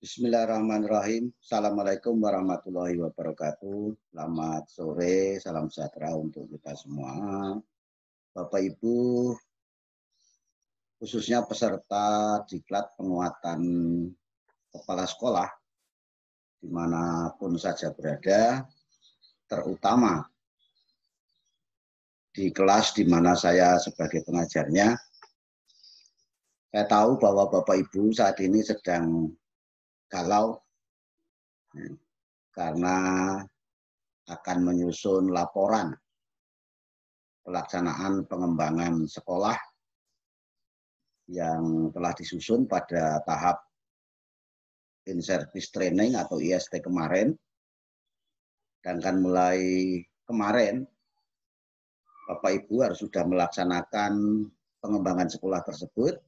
Bismillahirrahmanirrahim. Assalamualaikum warahmatullahi wabarakatuh. Selamat sore, salam sejahtera untuk kita semua. Bapak Ibu, khususnya peserta diklat penguatan kepala sekolah, dimanapun saja berada, terutama di kelas di mana saya sebagai pengajarnya, saya tahu bahwa Bapak Ibu saat ini sedang galau ya, karena akan menyusun laporan pelaksanaan pengembangan sekolah yang telah disusun pada tahap in-service training atau IST kemarin. Dan kan mulai kemarin, Bapak Ibu harus sudah melaksanakan pengembangan sekolah tersebut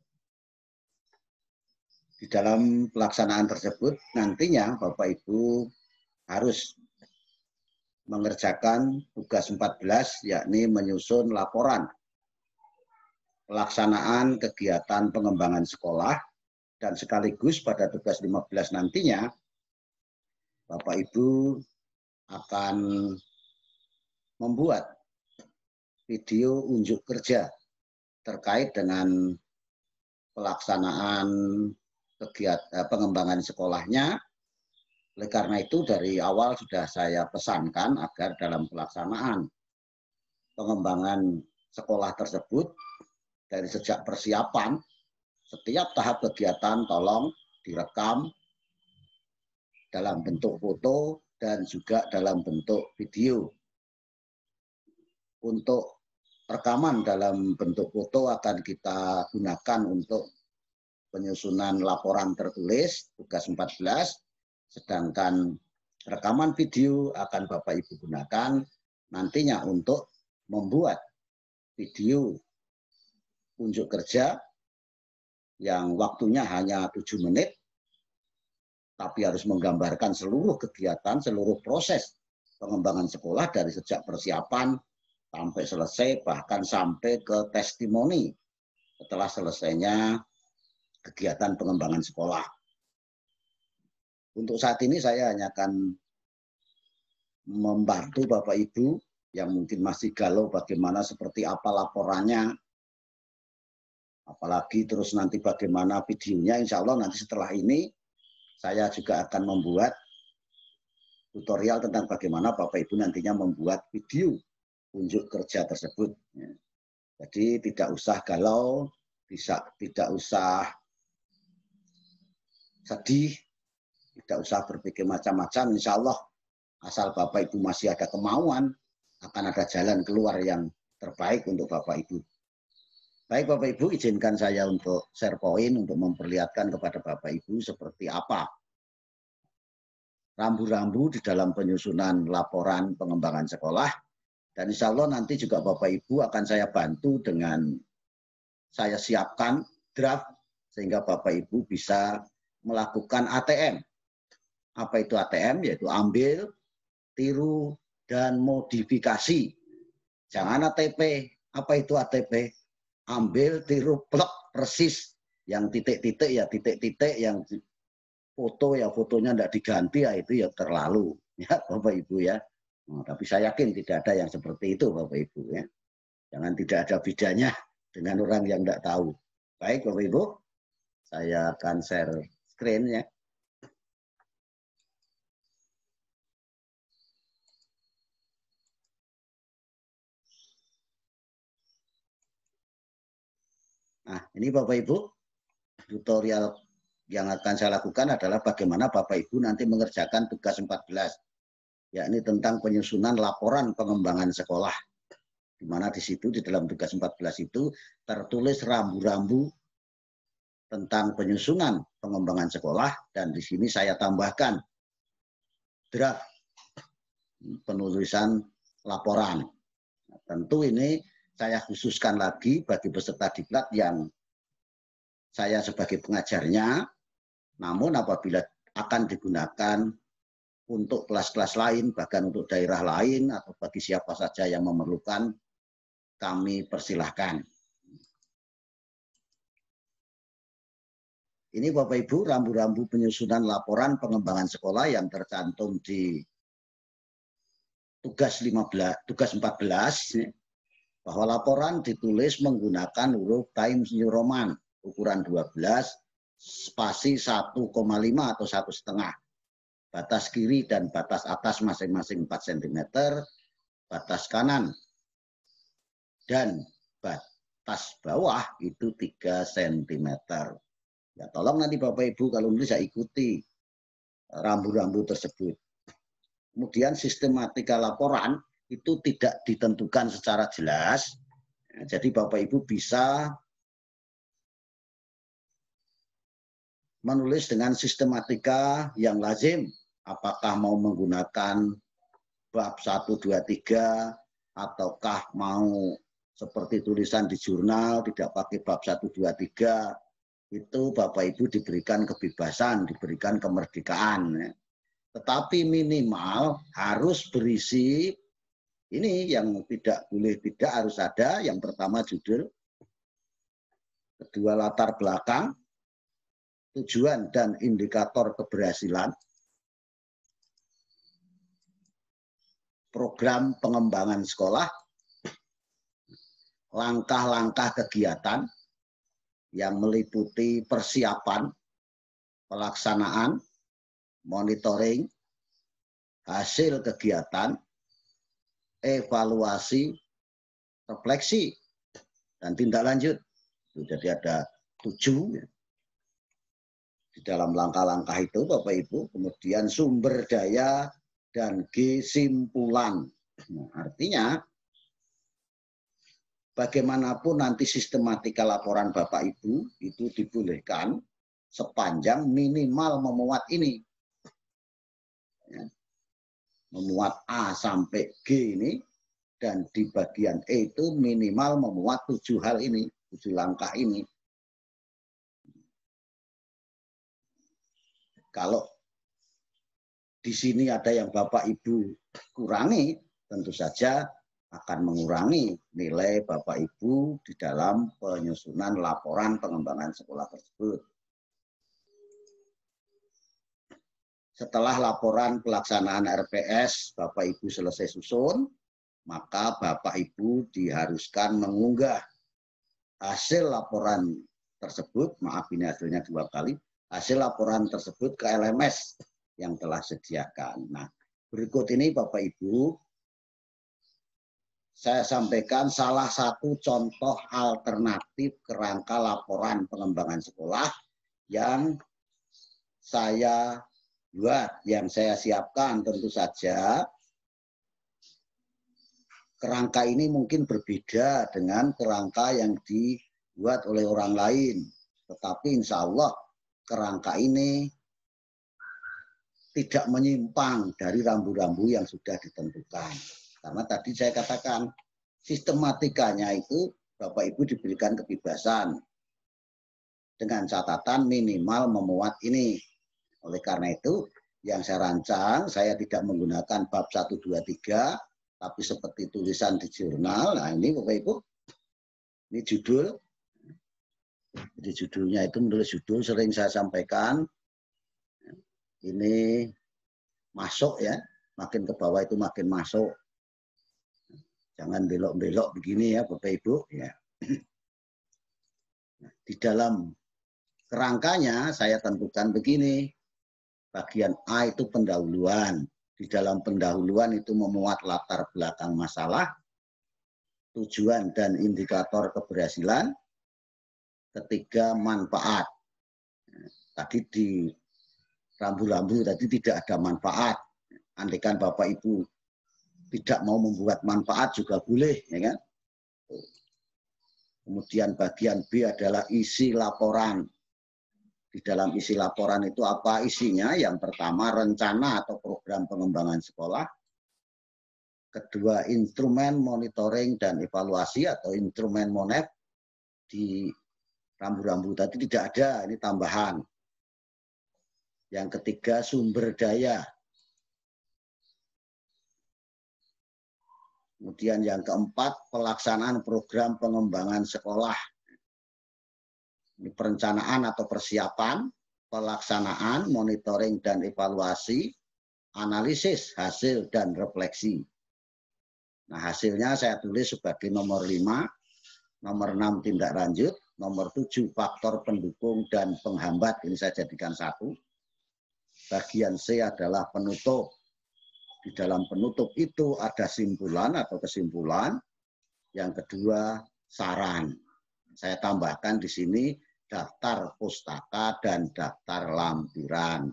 di dalam pelaksanaan tersebut nantinya Bapak Ibu harus mengerjakan tugas 14 yakni menyusun laporan pelaksanaan kegiatan pengembangan sekolah dan sekaligus pada tugas 15 nantinya Bapak Ibu akan membuat video unjuk kerja terkait dengan pelaksanaan kegiatan eh, pengembangan sekolahnya. Oleh karena itu dari awal sudah saya pesankan agar dalam pelaksanaan pengembangan sekolah tersebut dari sejak persiapan setiap tahap kegiatan tolong direkam dalam bentuk foto dan juga dalam bentuk video. Untuk rekaman dalam bentuk foto akan kita gunakan untuk penyusunan laporan tertulis tugas 14, sedangkan rekaman video akan Bapak Ibu gunakan nantinya untuk membuat video unjuk kerja yang waktunya hanya tujuh menit, tapi harus menggambarkan seluruh kegiatan, seluruh proses pengembangan sekolah dari sejak persiapan sampai selesai, bahkan sampai ke testimoni setelah selesainya kegiatan pengembangan sekolah. Untuk saat ini saya hanya akan membantu Bapak Ibu yang mungkin masih galau bagaimana seperti apa laporannya. Apalagi terus nanti bagaimana videonya. Insya Allah nanti setelah ini saya juga akan membuat tutorial tentang bagaimana Bapak Ibu nantinya membuat video unjuk kerja tersebut. Ya. Jadi tidak usah galau, bisa tidak usah sedih, tidak usah berpikir macam-macam. Insya Allah, asal Bapak Ibu masih ada kemauan, akan ada jalan keluar yang terbaik untuk Bapak Ibu. Baik Bapak Ibu, izinkan saya untuk share poin untuk memperlihatkan kepada Bapak Ibu seperti apa rambu-rambu di dalam penyusunan laporan pengembangan sekolah. Dan insya Allah nanti juga Bapak Ibu akan saya bantu dengan saya siapkan draft sehingga Bapak Ibu bisa melakukan ATM. Apa itu ATM? Yaitu ambil, tiru, dan modifikasi. Jangan ATP. Apa itu ATP? Ambil, tiru, plek, persis. Yang titik-titik ya titik-titik, yang foto ya fotonya tidak diganti ya itu ya terlalu. Ya Bapak Ibu ya. Nah, tapi saya yakin tidak ada yang seperti itu Bapak Ibu ya. Jangan tidak ada bedanya dengan orang yang tidak tahu. Baik Bapak Ibu, saya akan share screen-nya. Nah, ini Bapak Ibu, tutorial yang akan saya lakukan adalah bagaimana Bapak Ibu nanti mengerjakan tugas 14, yakni tentang penyusunan laporan pengembangan sekolah. Di mana di situ, di dalam tugas 14 itu tertulis rambu-rambu tentang penyusunan pengembangan sekolah dan di sini saya tambahkan draft penulisan laporan. Nah, tentu ini saya khususkan lagi bagi peserta diklat yang saya sebagai pengajarnya, namun apabila akan digunakan untuk kelas-kelas lain, bahkan untuk daerah lain, atau bagi siapa saja yang memerlukan, kami persilahkan. ini Bapak Ibu rambu-rambu penyusunan laporan pengembangan sekolah yang tercantum di tugas 15 tugas 14 bahwa laporan ditulis menggunakan huruf Times New Roman ukuran 12 spasi 1,5 atau satu setengah batas kiri dan batas atas masing-masing 4 cm batas kanan dan batas bawah itu 3 cm Ya tolong nanti Bapak Ibu kalau saya ikuti rambu-rambu tersebut. Kemudian sistematika laporan itu tidak ditentukan secara jelas. Ya, jadi Bapak Ibu bisa menulis dengan sistematika yang lazim. Apakah mau menggunakan bab 1, 2, 3, ataukah mau seperti tulisan di jurnal, tidak pakai bab 1, 2, 3, itu Bapak Ibu diberikan kebebasan, diberikan kemerdekaan. Ya. Tetapi minimal harus berisi ini yang tidak boleh tidak harus ada. Yang pertama judul, kedua latar belakang, tujuan dan indikator keberhasilan, program pengembangan sekolah, langkah-langkah kegiatan, yang meliputi persiapan, pelaksanaan, monitoring, hasil kegiatan, evaluasi, refleksi, dan tindak lanjut. Jadi ada tujuh ya. di dalam langkah-langkah itu Bapak Ibu, kemudian sumber daya dan kesimpulan. Nah, artinya bagaimanapun nanti sistematika laporan Bapak Ibu itu dibolehkan sepanjang minimal memuat ini. Ya. Memuat A sampai G ini dan di bagian E itu minimal memuat tujuh hal ini, tujuh langkah ini. Kalau di sini ada yang Bapak Ibu kurangi, tentu saja akan mengurangi nilai Bapak Ibu di dalam penyusunan laporan pengembangan sekolah tersebut. Setelah laporan pelaksanaan RPS Bapak Ibu selesai susun, maka Bapak Ibu diharuskan mengunggah hasil laporan tersebut, maaf ini hasilnya dua kali, hasil laporan tersebut ke LMS yang telah sediakan. Nah, berikut ini Bapak Ibu saya sampaikan salah satu contoh alternatif kerangka laporan pengembangan sekolah yang saya buat, yang saya siapkan tentu saja kerangka ini mungkin berbeda dengan kerangka yang dibuat oleh orang lain. Tetapi insya Allah kerangka ini tidak menyimpang dari rambu-rambu yang sudah ditentukan. Karena tadi saya katakan sistematikanya itu Bapak Ibu diberikan kebebasan dengan catatan minimal memuat ini. Oleh karena itu, yang saya rancang, saya tidak menggunakan bab 1, 2, 3, tapi seperti tulisan di jurnal, nah ini Bapak Ibu, ini judul, jadi judulnya itu menulis judul sering saya sampaikan, ini masuk ya, makin ke bawah itu makin masuk. Jangan belok-belok begini ya Bapak Ibu ya. Nah, di dalam kerangkanya saya tentukan begini. Bagian A itu pendahuluan. Di dalam pendahuluan itu memuat latar belakang masalah, tujuan dan indikator keberhasilan. Ketiga manfaat. Tadi di rambu-rambu tadi tidak ada manfaat. Andaikan Bapak Ibu tidak mau membuat manfaat juga boleh, ya kan? Kemudian bagian B adalah isi laporan. Di dalam isi laporan itu apa isinya? Yang pertama rencana atau program pengembangan sekolah. Kedua instrumen monitoring dan evaluasi atau instrumen monet di rambu-rambu tadi tidak ada, ini tambahan. Yang ketiga sumber daya Kemudian yang keempat, pelaksanaan program pengembangan sekolah. Ini perencanaan atau persiapan, pelaksanaan, monitoring dan evaluasi, analisis, hasil dan refleksi. Nah, hasilnya saya tulis sebagai nomor 5, nomor 6 tindak lanjut, nomor 7 faktor pendukung dan penghambat, ini saya jadikan satu. Bagian C adalah penutup, di dalam penutup itu ada simpulan atau kesimpulan. Yang kedua, saran. Saya tambahkan di sini daftar pustaka dan daftar lampiran.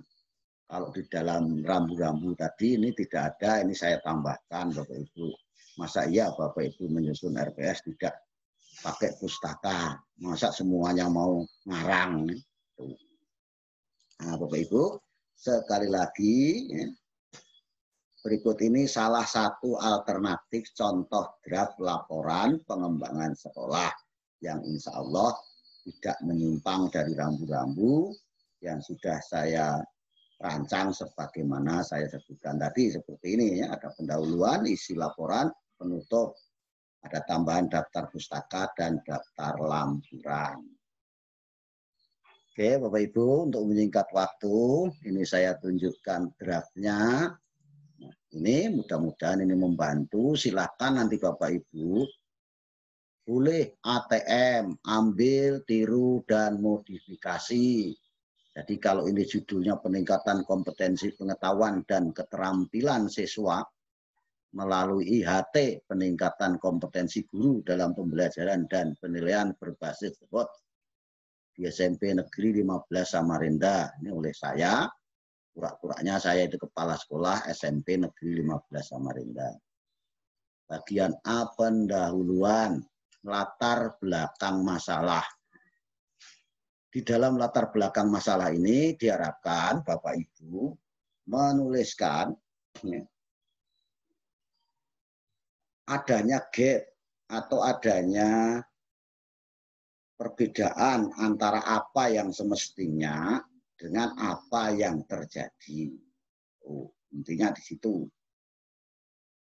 Kalau di dalam rambu-rambu tadi ini tidak ada, ini saya tambahkan Bapak Ibu. Masa iya Bapak Ibu menyusun RPS tidak pakai pustaka? Masa semuanya mau ngarang? Nah, Bapak Ibu, sekali lagi ya, Berikut ini salah satu alternatif contoh draft laporan pengembangan sekolah yang insya Allah tidak menyimpang dari rambu-rambu yang sudah saya rancang sebagaimana saya sebutkan tadi seperti ini ya. ada pendahuluan isi laporan penutup ada tambahan daftar pustaka dan daftar lampiran Oke Bapak Ibu untuk menyingkat waktu ini saya tunjukkan draftnya ini mudah-mudahan ini membantu. Silahkan nanti Bapak Ibu boleh ATM, ambil, tiru, dan modifikasi. Jadi kalau ini judulnya peningkatan kompetensi pengetahuan dan keterampilan siswa melalui IHT, peningkatan kompetensi guru dalam pembelajaran dan penilaian berbasis robot di SMP Negeri 15 Samarinda. Ini oleh saya, Kurak-kuraknya saya itu kepala sekolah SMP Negeri 15 Samarinda. Bagian A pendahuluan latar belakang masalah. Di dalam latar belakang masalah ini diharapkan Bapak Ibu menuliskan adanya gap atau adanya perbedaan antara apa yang semestinya dengan apa yang terjadi. Oh, intinya di situ.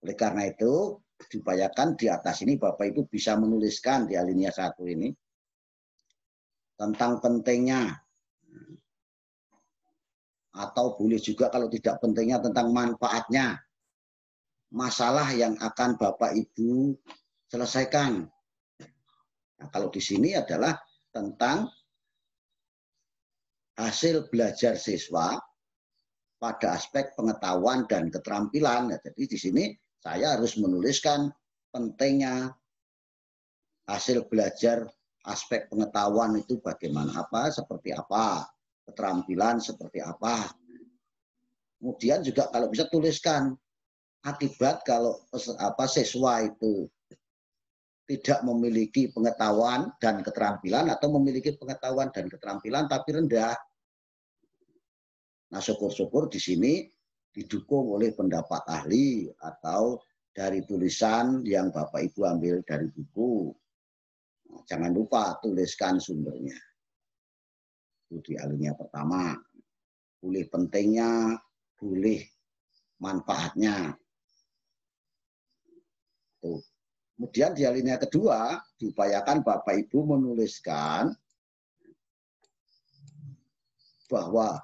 Oleh karena itu, diupayakan di atas ini Bapak Ibu bisa menuliskan di alinea satu ini tentang pentingnya atau boleh juga kalau tidak pentingnya tentang manfaatnya masalah yang akan Bapak Ibu selesaikan. Nah, kalau di sini adalah tentang hasil belajar siswa pada aspek pengetahuan dan keterampilan. Nah, jadi di sini saya harus menuliskan pentingnya hasil belajar aspek pengetahuan itu bagaimana apa, seperti apa, keterampilan seperti apa. Kemudian juga kalau bisa tuliskan akibat kalau apa siswa itu tidak memiliki pengetahuan dan keterampilan atau memiliki pengetahuan dan keterampilan tapi rendah. Nah syukur-syukur di sini didukung oleh pendapat ahli atau dari tulisan yang Bapak Ibu ambil dari buku. Nah, jangan lupa tuliskan sumbernya. Itu di alinya pertama. Boleh pentingnya, boleh manfaatnya. Tuh. Kemudian di alinea kedua, diupayakan Bapak Ibu menuliskan bahwa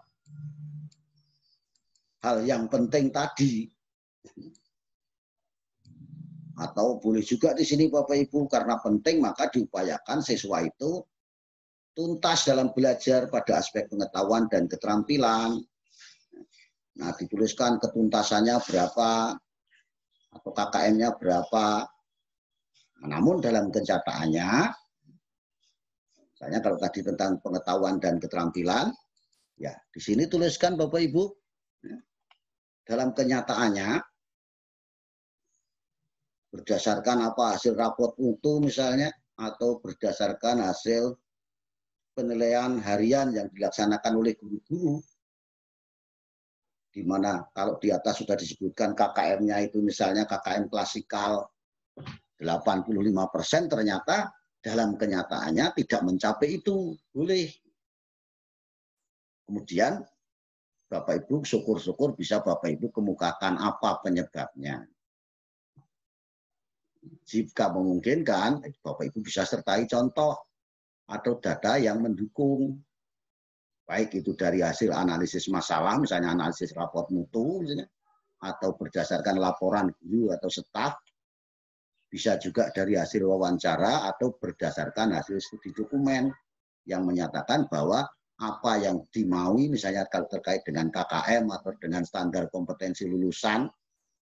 hal yang penting tadi. Atau boleh juga di sini Bapak Ibu karena penting maka diupayakan siswa itu tuntas dalam belajar pada aspek pengetahuan dan keterampilan. Nah, dituliskan ketuntasannya berapa atau KKM-nya berapa. Nah, namun dalam kenyataannya misalnya kalau tadi tentang pengetahuan dan keterampilan, ya di sini tuliskan Bapak Ibu ya, dalam kenyataannya berdasarkan apa hasil rapot mutu misalnya atau berdasarkan hasil penilaian harian yang dilaksanakan oleh guru-guru di mana kalau di atas sudah disebutkan KKM-nya itu misalnya KKM klasikal 85% ternyata dalam kenyataannya tidak mencapai itu. Boleh. Kemudian Bapak Ibu syukur-syukur bisa Bapak Ibu kemukakan apa penyebabnya. Jika memungkinkan, Bapak Ibu bisa sertai contoh atau data yang mendukung. Baik itu dari hasil analisis masalah, misalnya analisis rapor mutu, misalnya, atau berdasarkan laporan guru atau staf, bisa juga dari hasil wawancara atau berdasarkan hasil studi dokumen yang menyatakan bahwa apa yang dimaui misalnya kalau terkait dengan KKM atau dengan standar kompetensi lulusan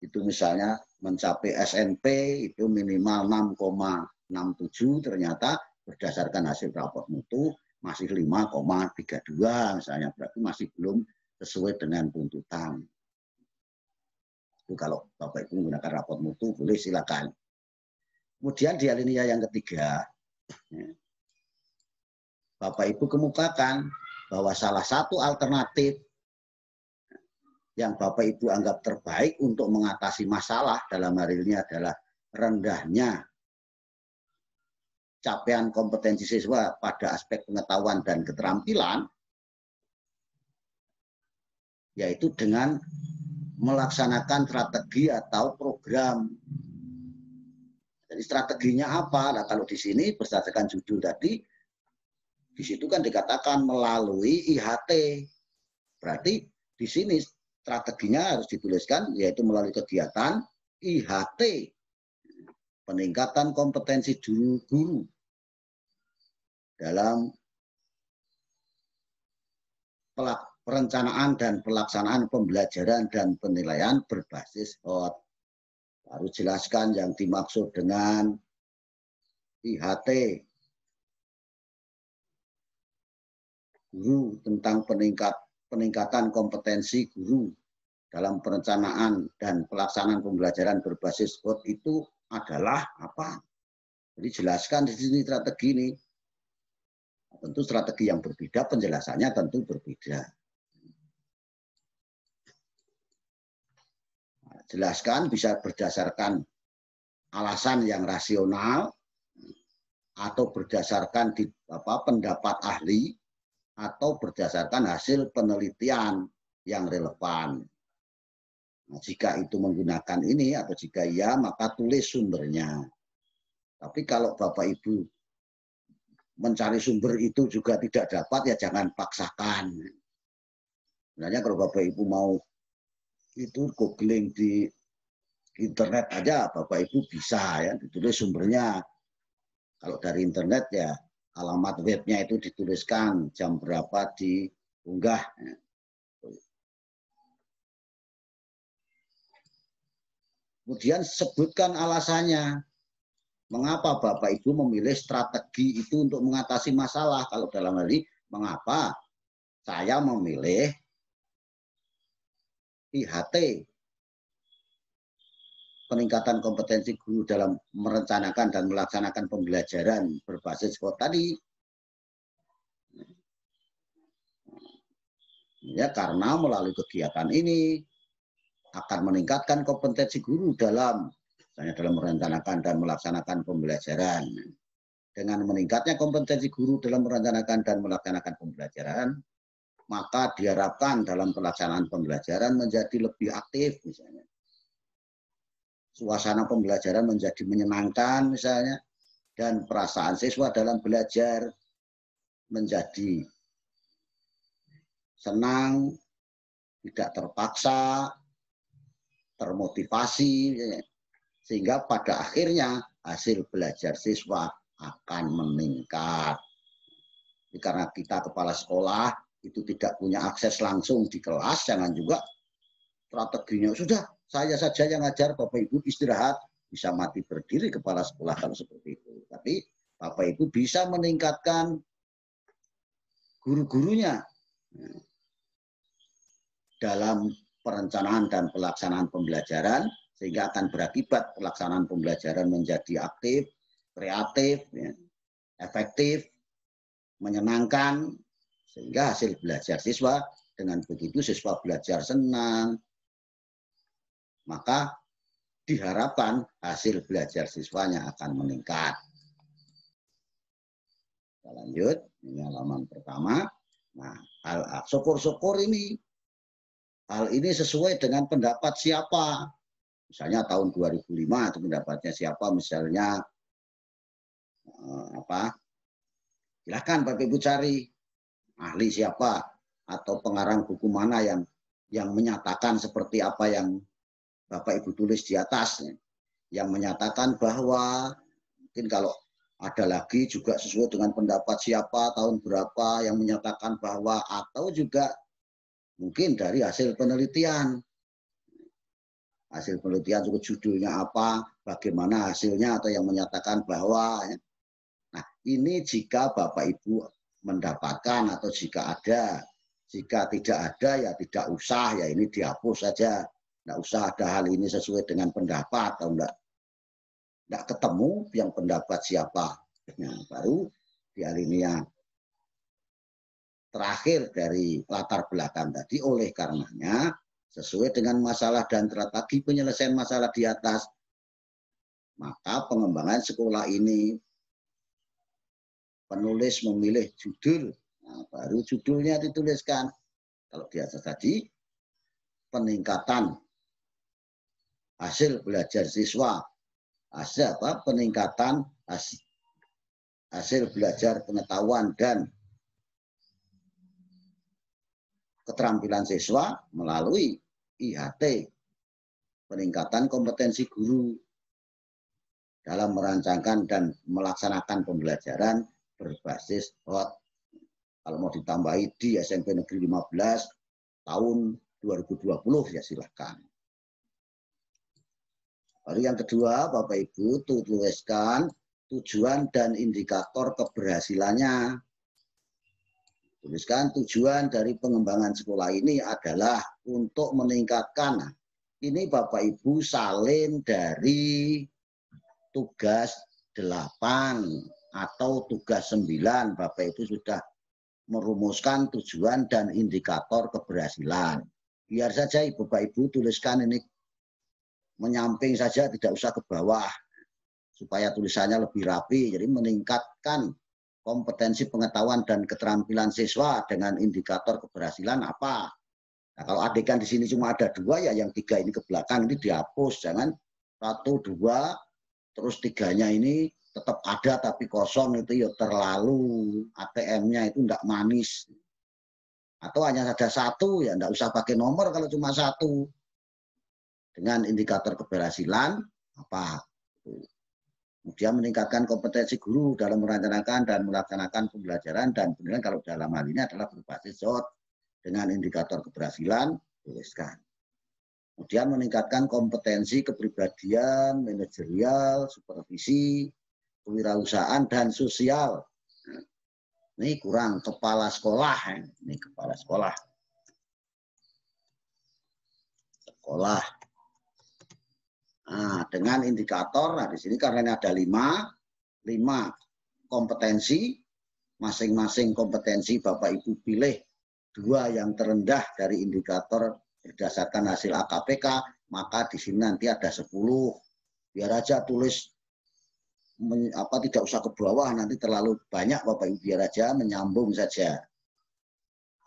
itu misalnya mencapai SNP itu minimal 6,67 ternyata berdasarkan hasil rapor mutu masih 5,32 misalnya berarti masih belum sesuai dengan tuntutan. Itu kalau Bapak Ibu menggunakan rapor mutu boleh silakan. Kemudian di alinea yang ketiga ya, Bapak Ibu kemukakan bahwa salah satu alternatif yang Bapak Ibu anggap terbaik untuk mengatasi masalah dalam hari ini adalah rendahnya capaian kompetensi siswa pada aspek pengetahuan dan keterampilan, yaitu dengan melaksanakan strategi atau program. Jadi strateginya apa? Nah, kalau di sini berdasarkan judul tadi, di situ kan dikatakan melalui IHT. Berarti di sini strateginya harus dituliskan yaitu melalui kegiatan IHT peningkatan kompetensi guru guru dalam perencanaan dan pelaksanaan pembelajaran dan penilaian berbasis HOT. Harus jelaskan yang dimaksud dengan IHT guru tentang peningkat peningkatan kompetensi guru dalam perencanaan dan pelaksanaan pembelajaran berbasis sport itu adalah apa? Jadi jelaskan di sini strategi ini. Tentu strategi yang berbeda, penjelasannya tentu berbeda. Jelaskan bisa berdasarkan alasan yang rasional atau berdasarkan di, apa, pendapat ahli atau berdasarkan hasil penelitian yang relevan. Nah, jika itu menggunakan ini atau jika iya maka tulis sumbernya. Tapi kalau Bapak Ibu mencari sumber itu juga tidak dapat, ya jangan paksakan. Sebenarnya kalau Bapak Ibu mau itu googling di internet aja Bapak Ibu bisa ya ditulis sumbernya. Kalau dari internet ya alamat webnya itu dituliskan jam berapa diunggah. Kemudian sebutkan alasannya. Mengapa Bapak Ibu memilih strategi itu untuk mengatasi masalah? Kalau dalam hal ini, mengapa saya memilih IHT peningkatan kompetensi guru dalam merencanakan dan melaksanakan pembelajaran berbasis kota tadi. Ya, karena melalui kegiatan ini akan meningkatkan kompetensi guru dalam misalnya dalam merencanakan dan melaksanakan pembelajaran. Dengan meningkatnya kompetensi guru dalam merencanakan dan melaksanakan pembelajaran, maka diharapkan dalam pelaksanaan pembelajaran menjadi lebih aktif misalnya suasana pembelajaran menjadi menyenangkan misalnya dan perasaan siswa dalam belajar menjadi senang, tidak terpaksa, termotivasi sehingga pada akhirnya hasil belajar siswa akan meningkat. Karena kita kepala sekolah itu tidak punya akses langsung di kelas, jangan juga strateginya sudah saya saja yang ngajar Bapak Ibu istirahat bisa mati berdiri kepala sekolah kalau seperti itu. Tapi Bapak Ibu bisa meningkatkan guru-gurunya ya, dalam perencanaan dan pelaksanaan pembelajaran sehingga akan berakibat pelaksanaan pembelajaran menjadi aktif, kreatif, ya, efektif, menyenangkan sehingga hasil belajar siswa dengan begitu siswa belajar senang, maka diharapkan hasil belajar siswanya akan meningkat. Kita lanjut, ini halaman pertama. Nah, hal syukur-syukur ini hal ini sesuai dengan pendapat siapa? Misalnya tahun 2005 itu pendapatnya siapa? Misalnya eh, apa? Silakan Pak Ibu cari ahli siapa atau pengarang buku mana yang yang menyatakan seperti apa yang Bapak Ibu tulis di atas yang menyatakan bahwa mungkin kalau ada lagi juga sesuai dengan pendapat siapa tahun berapa yang menyatakan bahwa atau juga mungkin dari hasil penelitian hasil penelitian cukup judulnya apa bagaimana hasilnya atau yang menyatakan bahwa ya. nah ini jika bapak ibu mendapatkan atau jika ada jika tidak ada ya tidak usah ya ini dihapus saja tidak usah ada hal ini sesuai dengan pendapat atau enggak. Tidak ketemu yang pendapat siapa. Nah, baru di alinea terakhir dari latar belakang tadi oleh karenanya sesuai dengan masalah dan strategi penyelesaian masalah di atas maka pengembangan sekolah ini penulis memilih judul nah, baru judulnya dituliskan kalau di atas tadi peningkatan hasil belajar siswa, hasil apa? peningkatan hasil, hasil belajar pengetahuan dan keterampilan siswa melalui IHT, peningkatan kompetensi guru dalam merancangkan dan melaksanakan pembelajaran berbasis HOT. Kalau mau ditambahi di SMP Negeri 15 tahun 2020 ya silahkan. Lalu yang kedua, Bapak Ibu, tuliskan tujuan dan indikator keberhasilannya. Tuliskan tujuan dari pengembangan sekolah ini adalah untuk meningkatkan. Ini Bapak Ibu salin dari tugas 8 atau tugas 9. Bapak Ibu sudah merumuskan tujuan dan indikator keberhasilan. Biar saja Bapak Ibu tuliskan ini menyamping saja tidak usah ke bawah supaya tulisannya lebih rapi. Jadi meningkatkan kompetensi pengetahuan dan keterampilan siswa dengan indikator keberhasilan apa. Nah, kalau adegan di sini cuma ada dua ya, yang tiga ini ke belakang ini dihapus, jangan satu dua terus tiganya ini tetap ada tapi kosong itu ya terlalu ATM-nya itu enggak manis. Atau hanya ada satu ya enggak usah pakai nomor kalau cuma satu dengan indikator keberhasilan apa. Kemudian meningkatkan kompetensi guru dalam merencanakan dan melaksanakan pembelajaran dan kemudian kalau dalam hal ini adalah berbasis SWOT dengan indikator keberhasilan tuliskan. Kemudian meningkatkan kompetensi kepribadian, manajerial, supervisi, kewirausahaan dan sosial. Ini kurang kepala sekolah, ini kepala sekolah. Sekolah Nah, dengan indikator, nah di sini karena ini ada lima, lima kompetensi, masing-masing kompetensi Bapak Ibu pilih dua yang terendah dari indikator berdasarkan hasil AKPK, maka di sini nanti ada sepuluh. Biar aja tulis apa tidak usah ke bawah nanti terlalu banyak Bapak Ibu biar aja menyambung saja.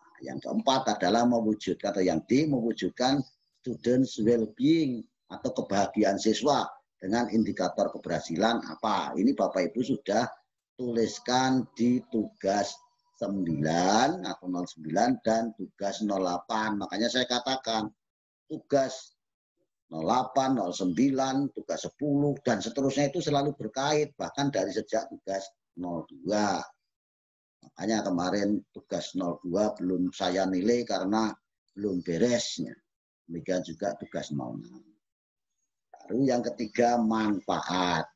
Nah, yang keempat adalah mewujudkan atau yang D mewujudkan students well being atau kebahagiaan siswa dengan indikator keberhasilan apa. Ini Bapak Ibu sudah tuliskan di tugas 9 atau 09 dan tugas 08. Makanya saya katakan tugas 08, 09, tugas 10, dan seterusnya itu selalu berkait, bahkan dari sejak tugas 02. Makanya kemarin tugas 02 belum saya nilai karena belum beresnya. Demikian juga tugas 06. Baru yang ketiga manfaat.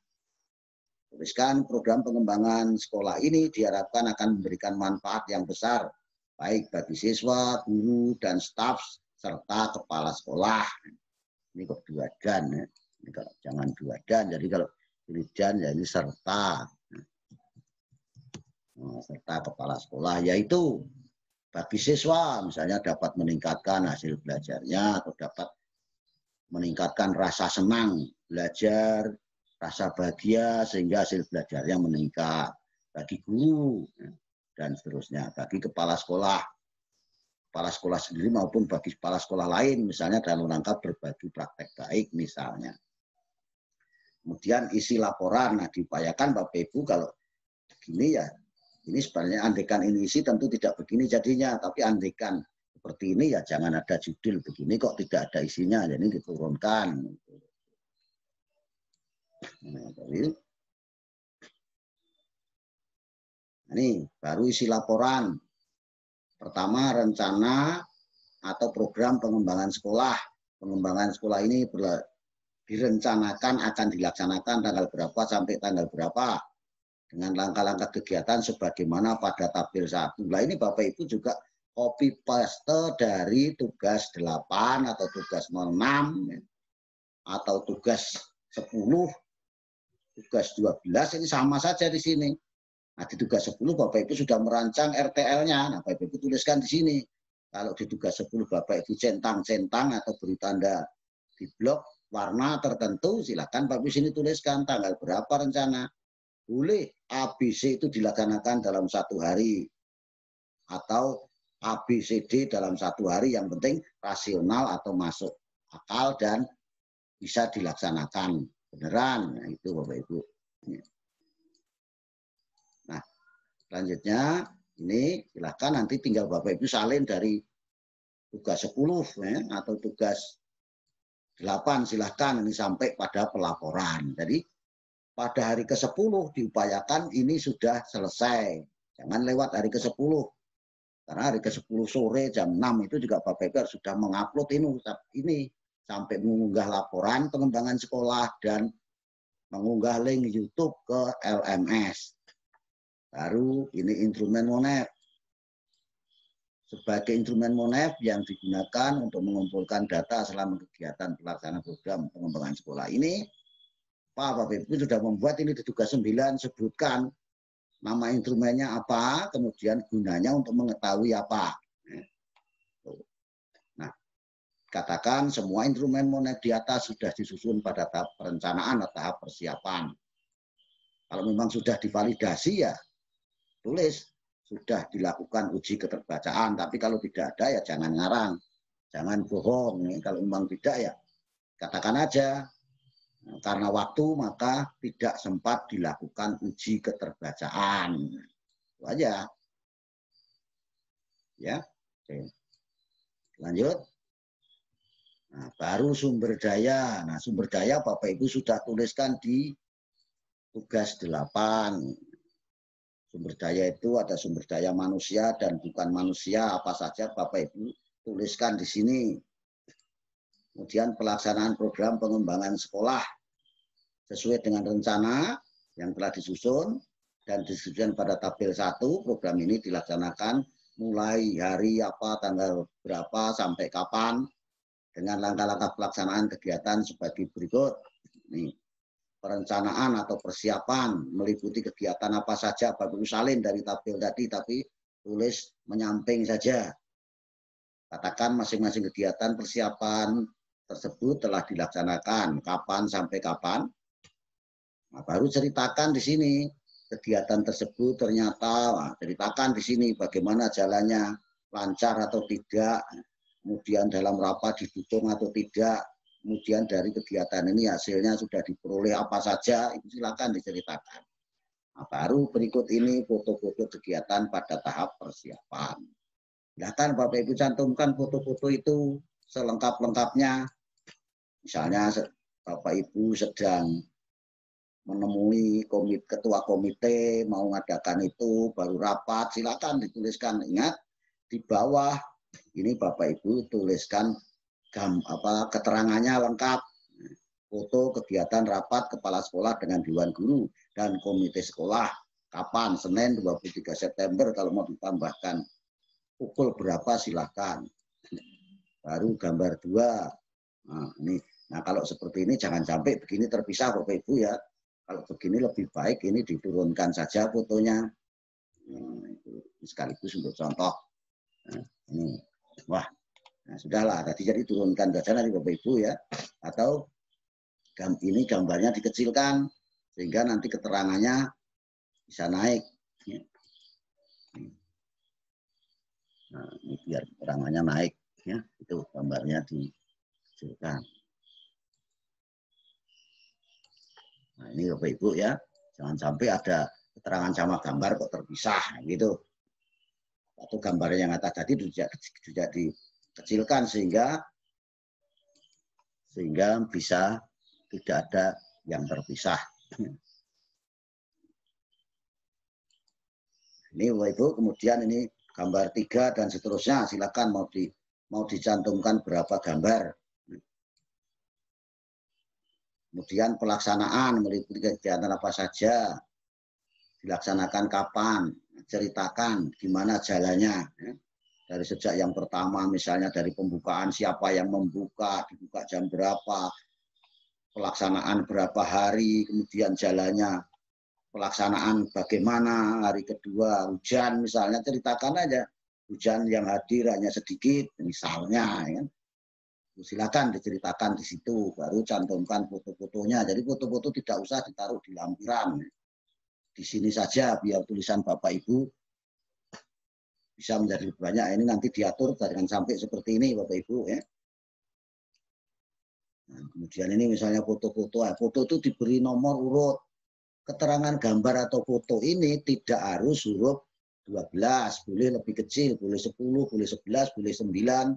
Tuliskan program pengembangan sekolah ini diharapkan akan memberikan manfaat yang besar baik bagi siswa, guru, dan staf serta kepala sekolah. Ini kok dua dan, ya. ini kalau jangan dua dan, jadi kalau ini dan ya ini serta nah, serta kepala sekolah yaitu bagi siswa misalnya dapat meningkatkan hasil belajarnya atau dapat meningkatkan rasa senang belajar, rasa bahagia sehingga hasil belajarnya meningkat bagi guru ya, dan seterusnya, bagi kepala sekolah, kepala sekolah sendiri maupun bagi kepala sekolah lain misalnya dalam rangka berbagi praktek baik misalnya. Kemudian isi laporan, nah diupayakan Bapak Ibu kalau begini ya, ini sebenarnya andekan ini isi tentu tidak begini jadinya, tapi andekan seperti ini ya jangan ada judul begini kok tidak ada isinya jadi ya, diturunkan nah, ini baru isi laporan pertama rencana atau program pengembangan sekolah pengembangan sekolah ini direncanakan akan dilaksanakan tanggal berapa sampai tanggal berapa dengan langkah-langkah kegiatan sebagaimana pada tabel satu. Nah ini Bapak Ibu juga copy paste dari tugas 8 atau tugas 06 atau tugas 10 tugas 12 ini sama saja di sini. Nah, di tugas 10 Bapak Ibu sudah merancang RTL-nya. Nah, Bapak Ibu tuliskan di sini. Kalau di tugas 10 Bapak Ibu centang-centang atau beri tanda di blok warna tertentu, silakan Bapak Ibu sini tuliskan tanggal berapa rencana. Boleh ABC itu dilaksanakan dalam satu hari atau A, B, C, D dalam satu hari yang penting rasional atau masuk akal dan bisa dilaksanakan beneran nah, itu Bapak Ibu. Nah, selanjutnya ini silahkan nanti tinggal Bapak Ibu salin dari tugas 10 ya, atau tugas 8 silahkan ini sampai pada pelaporan. Jadi pada hari ke-10 diupayakan ini sudah selesai. Jangan lewat hari ke-10 karena hari ke-10 sore jam 6 itu juga Pak Beber sudah mengupload ini, ini sampai mengunggah laporan pengembangan sekolah dan mengunggah link YouTube ke LMS. Baru ini instrumen monet Sebagai instrumen monet yang digunakan untuk mengumpulkan data selama kegiatan pelaksanaan program pengembangan sekolah ini, Pak Bapak Ibu sudah membuat ini di tugas 9 sebutkan nama instrumennya apa, kemudian gunanya untuk mengetahui apa. Nah, nah katakan semua instrumen monet di atas sudah disusun pada tahap perencanaan atau tahap persiapan. Kalau memang sudah divalidasi ya tulis sudah dilakukan uji keterbacaan, tapi kalau tidak ada ya jangan ngarang, jangan bohong. Kalau memang tidak ya katakan aja karena waktu maka tidak sempat dilakukan uji keterbacaan. Itu aja. Ya. Oke. Lanjut. Nah, baru sumber daya. Nah, sumber daya Bapak Ibu sudah tuliskan di tugas 8. Sumber daya itu ada sumber daya manusia dan bukan manusia apa saja Bapak Ibu tuliskan di sini. Kemudian pelaksanaan program pengembangan sekolah sesuai dengan rencana yang telah disusun dan disusun pada tabel 1 program ini dilaksanakan mulai hari apa, tanggal berapa, sampai kapan dengan langkah-langkah pelaksanaan kegiatan sebagai berikut. ini perencanaan atau persiapan meliputi kegiatan apa saja, Bapak salin dari tabel tadi, tapi tulis menyamping saja. Katakan masing-masing kegiatan persiapan tersebut telah dilaksanakan kapan sampai kapan. Nah, baru ceritakan di sini kegiatan tersebut ternyata nah, ceritakan di sini bagaimana jalannya lancar atau tidak, kemudian dalam rapat dibutuhkan atau tidak, kemudian dari kegiatan ini hasilnya sudah diperoleh apa saja, itu silakan diceritakan. Nah, baru berikut ini foto-foto kegiatan pada tahap persiapan. Silakan Bapak Ibu cantumkan foto-foto itu selengkap-lengkapnya Misalnya Bapak Ibu sedang menemui komit, ketua komite mau mengadakan itu baru rapat silakan dituliskan ingat di bawah ini Bapak Ibu tuliskan gam apa keterangannya lengkap foto kegiatan rapat kepala sekolah dengan dewan guru dan komite sekolah kapan Senin 23 September kalau mau ditambahkan pukul berapa silakan baru gambar dua nah, ini Nah kalau seperti ini jangan sampai begini terpisah Bapak Ibu ya. Kalau begini lebih baik ini diturunkan saja fotonya. Nah, sekaligus untuk contoh. Nah, ini. Wah, nah, sudahlah. Tadi jadi turunkan saja nanti Bapak Ibu ya. Atau ini gambarnya dikecilkan sehingga nanti keterangannya bisa naik. Ya. Nah, ini biar keterangannya naik ya. Itu gambarnya dikecilkan. Nah, ini Bapak Ibu ya, jangan sampai ada keterangan sama gambar kok terpisah nah, gitu. Atau gambar yang atas tadi sudah dikecilkan sehingga sehingga bisa tidak ada yang terpisah. Ini Bapak Ibu, kemudian ini gambar tiga dan seterusnya silakan mau di mau dicantumkan berapa gambar Kemudian pelaksanaan meliputi kegiatan apa saja, dilaksanakan kapan, ceritakan gimana jalannya. Ya. Dari sejak yang pertama misalnya dari pembukaan siapa yang membuka, dibuka jam berapa, pelaksanaan berapa hari, kemudian jalannya pelaksanaan bagaimana, hari kedua hujan misalnya ceritakan aja. Hujan yang hadir hanya sedikit misalnya ya silakan diceritakan di situ baru cantumkan foto-fotonya jadi foto-foto tidak usah ditaruh di lampiran di sini saja biar tulisan bapak ibu bisa menjadi banyak ini nanti diatur jangan sampai seperti ini bapak ibu ya nah, kemudian ini misalnya foto-foto nah, foto itu diberi nomor urut keterangan gambar atau foto ini tidak harus huruf 12 boleh lebih kecil boleh 10 boleh 11 boleh 9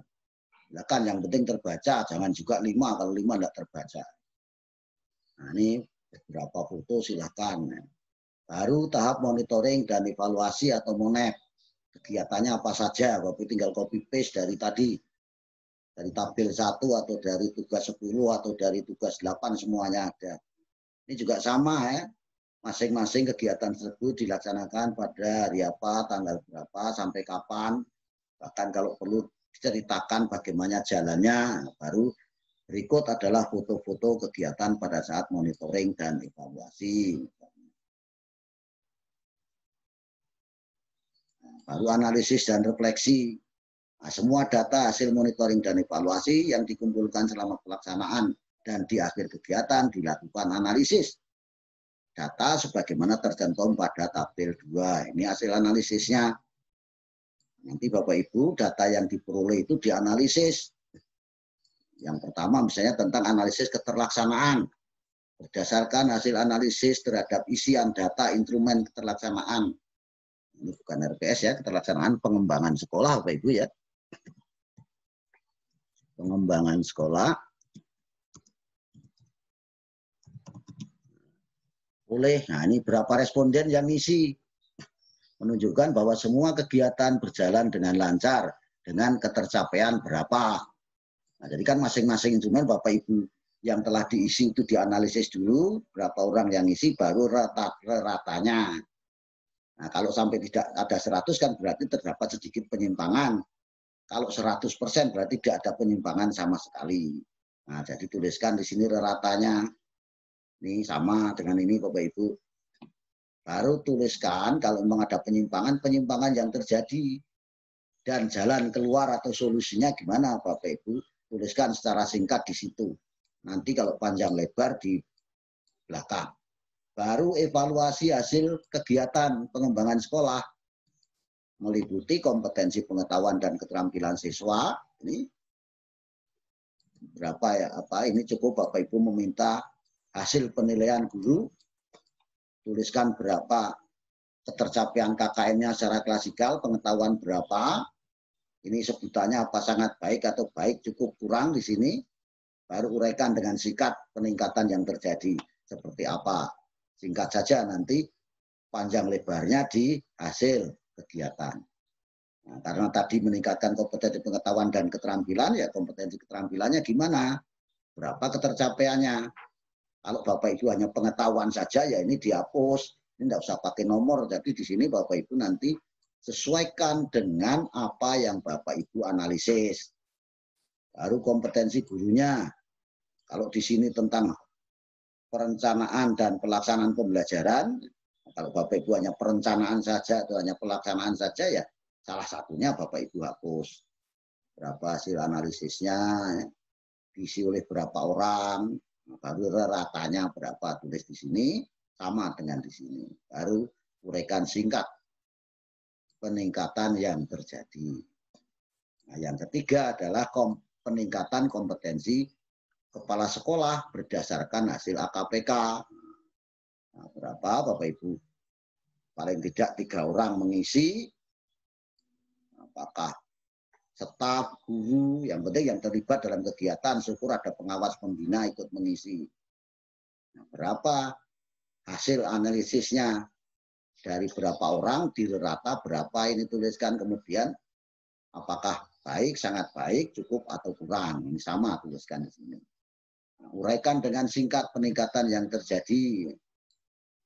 Silakan yang penting terbaca, jangan juga lima kalau lima tidak terbaca. Nah, ini beberapa foto silahkan. Baru tahap monitoring dan evaluasi atau monet Kegiatannya apa saja, tapi tinggal copy paste dari tadi. Dari tabel satu atau dari tugas 10 atau dari tugas 8 semuanya ada. Ini juga sama ya. Masing-masing kegiatan tersebut dilaksanakan pada hari apa, tanggal berapa, sampai kapan. Bahkan kalau perlu diceritakan bagaimana jalannya. Baru berikut adalah foto-foto kegiatan pada saat monitoring dan evaluasi. Baru analisis dan refleksi. Nah, semua data hasil monitoring dan evaluasi yang dikumpulkan selama pelaksanaan dan di akhir kegiatan dilakukan analisis data sebagaimana tercantum pada tabel 2. Ini hasil analisisnya Nanti Bapak Ibu data yang diperoleh itu dianalisis. Yang pertama misalnya tentang analisis keterlaksanaan. Berdasarkan hasil analisis terhadap isian data instrumen keterlaksanaan. Ini bukan RPS ya, keterlaksanaan pengembangan sekolah Bapak Ibu ya. Pengembangan sekolah boleh nah ini berapa responden yang isi menunjukkan bahwa semua kegiatan berjalan dengan lancar dengan ketercapaian berapa. Nah, jadi kan masing-masing instrumen Bapak Ibu yang telah diisi itu dianalisis dulu berapa orang yang isi baru rata ratanya. Nah, kalau sampai tidak ada 100 kan berarti terdapat sedikit penyimpangan. Kalau 100% berarti tidak ada penyimpangan sama sekali. Nah, jadi tuliskan di sini ratanya ini sama dengan ini Bapak Ibu. Baru tuliskan kalau memang ada penyimpangan, penyimpangan yang terjadi. Dan jalan keluar atau solusinya gimana Bapak Ibu? Tuliskan secara singkat di situ. Nanti kalau panjang lebar di belakang. Baru evaluasi hasil kegiatan pengembangan sekolah meliputi kompetensi pengetahuan dan keterampilan siswa ini berapa ya apa ini cukup Bapak Ibu meminta hasil penilaian guru tuliskan berapa ketercapaian KKN-nya secara klasikal, pengetahuan berapa, ini sebutannya apa sangat baik atau baik cukup kurang di sini, baru uraikan dengan singkat peningkatan yang terjadi seperti apa. Singkat saja nanti panjang lebarnya di hasil kegiatan. Nah, karena tadi meningkatkan kompetensi pengetahuan dan keterampilan, ya kompetensi keterampilannya gimana? Berapa ketercapaiannya? Kalau Bapak Ibu hanya pengetahuan saja, ya ini dihapus, ini tidak usah pakai nomor. Jadi di sini Bapak Ibu nanti sesuaikan dengan apa yang Bapak Ibu analisis. Baru kompetensi gurunya. Kalau di sini tentang perencanaan dan pelaksanaan pembelajaran, kalau Bapak Ibu hanya perencanaan saja atau hanya pelaksanaan saja ya salah satunya Bapak Ibu hapus. Berapa hasil analisisnya, diisi oleh berapa orang, baru ratanya berapa tulis di sini sama dengan di sini baru uraikan singkat peningkatan yang terjadi nah, yang ketiga adalah kom peningkatan kompetensi kepala sekolah berdasarkan hasil AKPK nah, berapa bapak ibu paling tidak tiga orang mengisi apakah staf, guru, yang penting yang terlibat dalam kegiatan, syukur ada pengawas pembina ikut mengisi. Nah, berapa hasil analisisnya dari berapa orang, di rata berapa ini tuliskan kemudian apakah baik, sangat baik, cukup atau kurang. Ini sama tuliskan di sini. Nah, uraikan dengan singkat peningkatan yang terjadi.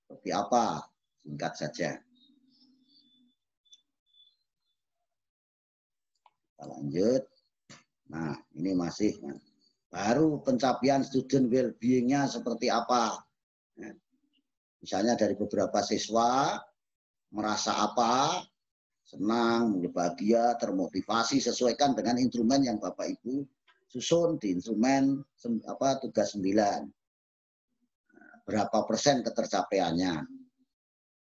Seperti apa? Singkat saja. Kita lanjut. Nah, ini masih nah, baru pencapaian student well-being-nya seperti apa. Nah, misalnya dari beberapa siswa merasa apa, senang, bahagia, termotivasi sesuaikan dengan instrumen yang Bapak Ibu susun di instrumen apa tugas 9. Nah, berapa persen ketercapaiannya?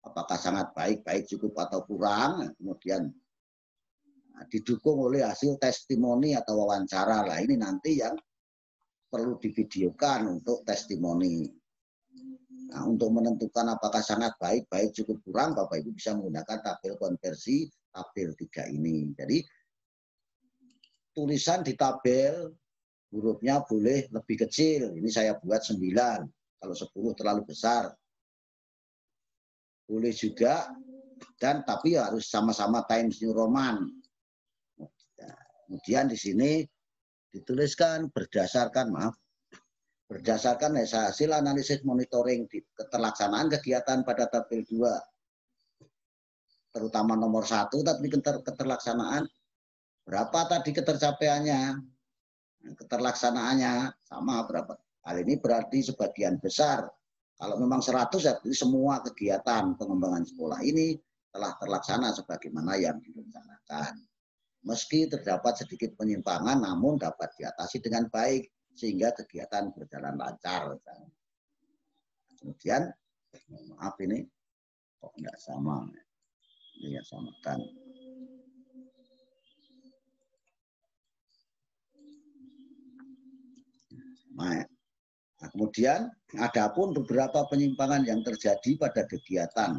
Apakah sangat baik, baik cukup atau kurang? Kemudian Nah, didukung oleh hasil testimoni atau wawancara lah ini nanti yang perlu divideokan untuk testimoni. Nah, untuk menentukan apakah sangat baik, baik cukup kurang, Bapak Ibu bisa menggunakan tabel konversi tabel tiga ini. Jadi tulisan di tabel hurufnya boleh lebih kecil. Ini saya buat sembilan Kalau sepuluh terlalu besar. Boleh juga dan tapi harus sama-sama Times New Roman Kemudian di sini dituliskan berdasarkan maaf berdasarkan ya, hasil analisis monitoring di keterlaksanaan kegiatan pada tabel 2 terutama nomor satu tapi keter, keterlaksanaan berapa tadi ketercapaiannya nah, keterlaksanaannya sama berapa hal ini berarti sebagian besar kalau memang 100 ya semua kegiatan pengembangan sekolah ini telah terlaksana sebagaimana yang direncanakan Meski terdapat sedikit penyimpangan, namun dapat diatasi dengan baik sehingga kegiatan berjalan lancar. Kemudian, maaf ini kok tidak sama. Ini yang kan? Ya. Nah, kemudian adapun beberapa penyimpangan yang terjadi pada kegiatan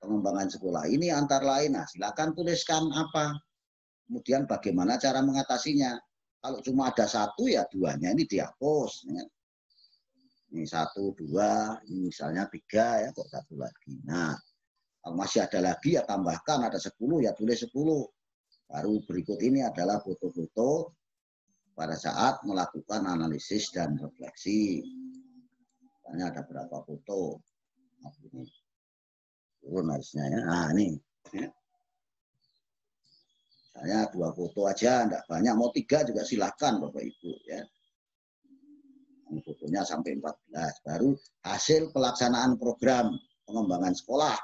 pengembangan sekolah ini antara lain, nah silakan tuliskan apa Kemudian bagaimana cara mengatasinya? Kalau cuma ada satu ya duanya ini dihapus. Ya. Ini satu, dua, ini misalnya tiga ya kok satu lagi. Nah, kalau masih ada lagi ya tambahkan ada sepuluh ya tulis sepuluh. Baru berikut ini adalah foto-foto pada saat melakukan analisis dan refleksi. Misalnya ada berapa foto. Nah, ini. Turun harusnya ya. Nah, ini. Misalnya dua foto aja, enggak banyak. Mau tiga juga silakan Bapak Ibu ya. Fotonya sampai 14. Baru hasil pelaksanaan program pengembangan sekolah.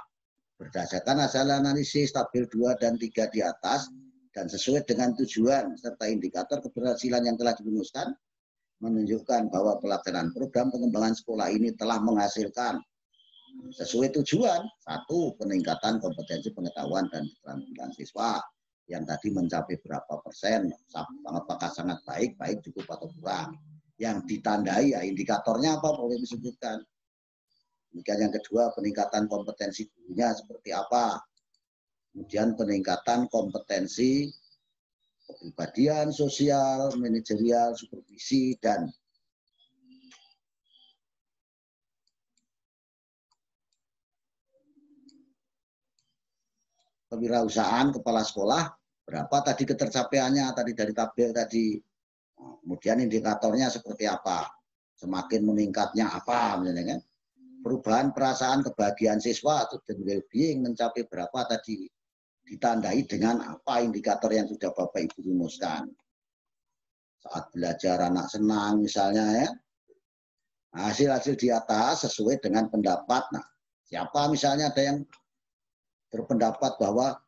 Berdasarkan hasil analisis tabel 2 dan 3 di atas, dan sesuai dengan tujuan serta indikator keberhasilan yang telah dirumuskan, menunjukkan bahwa pelaksanaan program pengembangan sekolah ini telah menghasilkan sesuai tujuan satu peningkatan kompetensi pengetahuan dan keterampilan siswa yang tadi mencapai berapa persen, sangat apakah sangat baik, baik cukup atau kurang. Yang ditandai ya indikatornya apa boleh disebutkan. Kemudian yang kedua peningkatan kompetensi gurunya seperti apa. Kemudian peningkatan kompetensi kepribadian, sosial, manajerial, supervisi, dan kewirausahaan kepala sekolah berapa tadi ketercapaiannya tadi dari tabel tadi nah, kemudian indikatornya seperti apa semakin meningkatnya apa misalnya kan perubahan perasaan kebahagiaan siswa atau well-being mencapai berapa tadi ditandai dengan apa indikator yang sudah Bapak Ibu rumuskan saat belajar anak senang misalnya ya hasil-hasil di atas sesuai dengan pendapat nah siapa misalnya ada yang berpendapat bahwa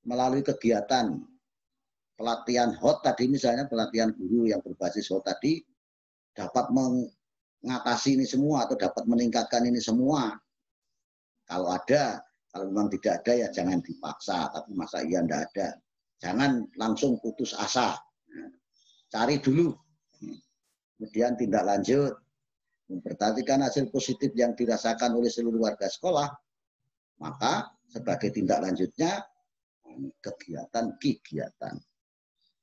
melalui kegiatan pelatihan HOT tadi misalnya pelatihan guru yang berbasis HOT tadi dapat mengatasi ini semua atau dapat meningkatkan ini semua. Kalau ada, kalau memang tidak ada ya jangan dipaksa, tapi masa iya tidak ada. Jangan langsung putus asa. Cari dulu. Kemudian tindak lanjut. Memperhatikan hasil positif yang dirasakan oleh seluruh warga sekolah. Maka sebagai tindak lanjutnya kegiatan-kegiatan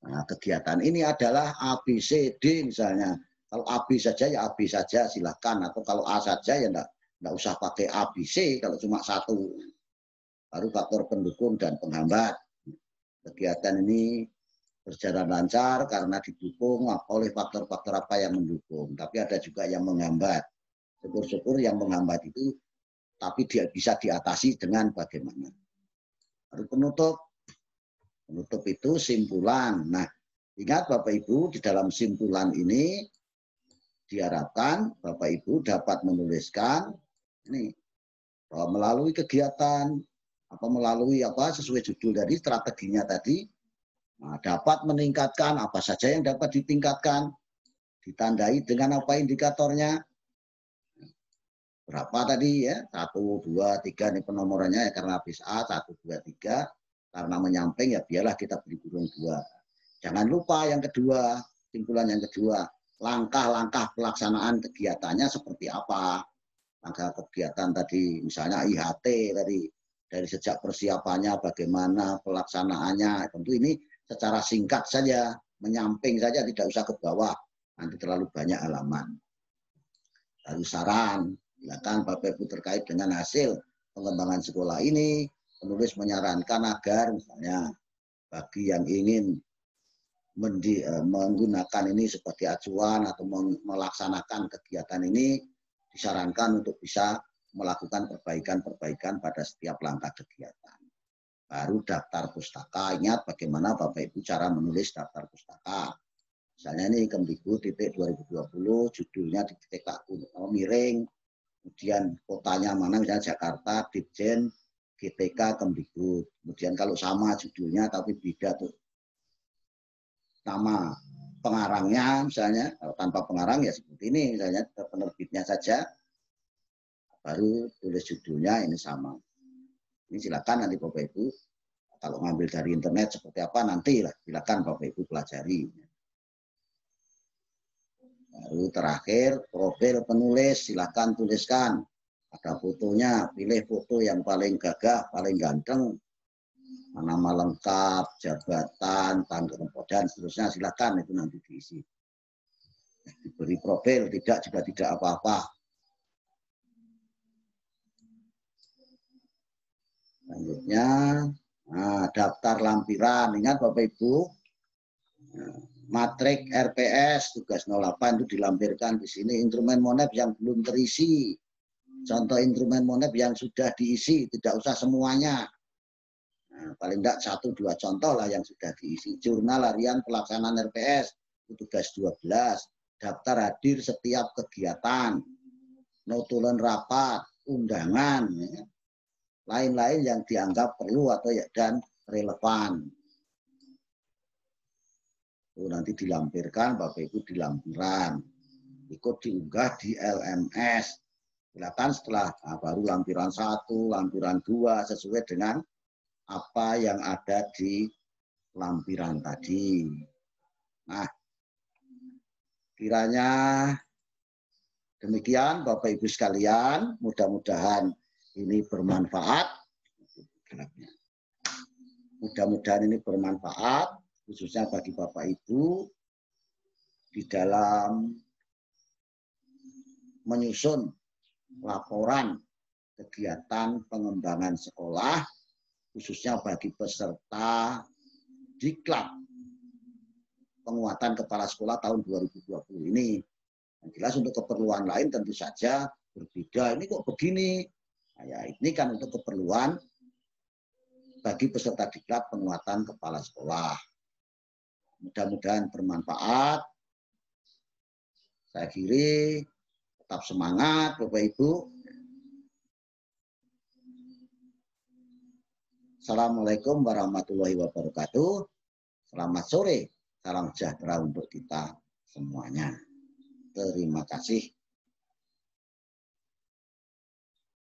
Nah, kegiatan ini adalah A, B, C, D misalnya. Kalau A, B saja ya A, B saja silahkan. Atau kalau A saja ya enggak, enggak usah pakai A, B, C kalau cuma satu. Baru faktor pendukung dan penghambat. Kegiatan ini berjalan lancar karena didukung oleh faktor-faktor apa yang mendukung. Tapi ada juga yang menghambat. Syukur-syukur yang menghambat itu tapi dia bisa diatasi dengan bagaimana. Lalu penutup, Penutup itu simpulan. Nah, ingat Bapak Ibu, di dalam simpulan ini diharapkan Bapak Ibu dapat menuliskan ini bahwa melalui kegiatan apa melalui apa sesuai judul dari strateginya tadi nah, dapat meningkatkan apa saja yang dapat ditingkatkan ditandai dengan apa indikatornya berapa tadi ya satu dua tiga ini penomorannya ya karena habis A satu dua tiga karena menyamping ya biarlah kita beri burung dua. Jangan lupa yang kedua, simpulan yang kedua, langkah-langkah pelaksanaan kegiatannya seperti apa. Langkah kegiatan tadi, misalnya IHT tadi, dari sejak persiapannya bagaimana pelaksanaannya. Tentu ini secara singkat saja, menyamping saja, tidak usah ke bawah. Nanti terlalu banyak halaman. Lalu saran, silakan Bapak Ibu terkait dengan hasil pengembangan sekolah ini penulis menyarankan agar misalnya bagi yang ingin mendi, e, menggunakan ini sebagai acuan atau melaksanakan kegiatan ini disarankan untuk bisa melakukan perbaikan-perbaikan pada setiap langkah kegiatan. Baru daftar pustaka, ingat bagaimana Bapak Ibu cara menulis daftar pustaka. Misalnya ini Kemdiku titik 2020, judulnya di titik oh, miring, kemudian kotanya mana misalnya Jakarta, Dirjen GTK Kemdikbud. Kemudian kalau sama judulnya tapi beda tuh nama pengarangnya misalnya kalau tanpa pengarang ya seperti ini misalnya penerbitnya saja baru tulis judulnya ini sama. Ini silakan nanti Bapak Ibu kalau ngambil dari internet seperti apa nanti lah silakan Bapak Ibu pelajari. Lalu terakhir profil penulis silakan tuliskan ada fotonya pilih foto yang paling gagah paling ganteng nama lengkap jabatan tanggung jawab dan seterusnya silakan itu nanti diisi eh, diberi profil tidak juga tidak apa-apa selanjutnya nah, daftar lampiran ingat bapak ibu nah, matrik RPS tugas 08 itu dilampirkan di sini instrumen monet yang belum terisi contoh instrumen monet yang sudah diisi, tidak usah semuanya. Nah, paling tidak satu dua contoh lah yang sudah diisi. Jurnal harian pelaksanaan RPS, tugas 12, daftar hadir setiap kegiatan, notulen rapat, undangan, ya. lain-lain yang dianggap perlu atau ya dan relevan. Itu oh, nanti dilampirkan, Bapak Ibu dilampiran. Ikut diunggah di LMS kelihatan setelah ah, baru lampiran satu, lampiran dua sesuai dengan apa yang ada di lampiran tadi. Nah, kiranya demikian Bapak Ibu sekalian, mudah-mudahan ini bermanfaat. Mudah-mudahan ini bermanfaat khususnya bagi Bapak Ibu di dalam menyusun laporan kegiatan pengembangan sekolah khususnya bagi peserta diklat penguatan kepala sekolah tahun 2020 ini. Yang jelas untuk keperluan lain tentu saja berbeda. Ini kok begini? Nah, ya ini kan untuk keperluan bagi peserta diklat penguatan kepala sekolah. Mudah-mudahan bermanfaat. Saya kiri tetap semangat Bapak Ibu. Assalamualaikum warahmatullahi wabarakatuh. Selamat sore, salam sejahtera untuk kita semuanya. Terima kasih.